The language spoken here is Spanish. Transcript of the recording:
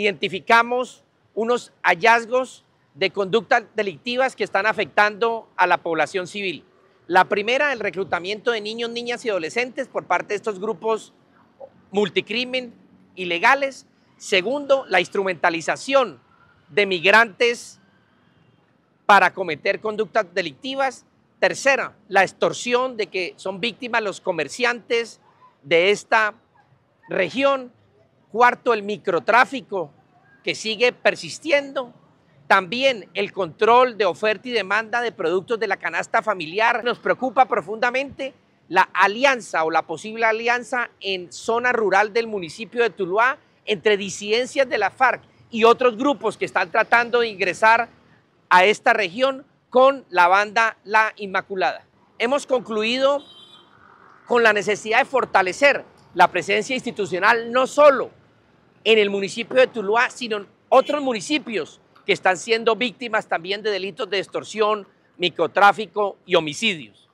identificamos unos hallazgos de conductas delictivas que están afectando a la población civil. La primera, el reclutamiento de niños, niñas y adolescentes por parte de estos grupos multicrimen ilegales. Segundo, la instrumentalización de migrantes para cometer conductas delictivas. Tercera, la extorsión de que son víctimas los comerciantes de esta región. Cuarto, el microtráfico, que sigue persistiendo. También el control de oferta y demanda de productos de la canasta familiar. Nos preocupa profundamente la alianza o la posible alianza en zona rural del municipio de Tuluá entre disidencias de la FARC y otros grupos que están tratando de ingresar a esta región con la banda La Inmaculada. Hemos concluido con la necesidad de fortalecer la presencia institucional no solo en el municipio de Tuluá, sino en otros municipios que están siendo víctimas también de delitos de extorsión, microtráfico y homicidios.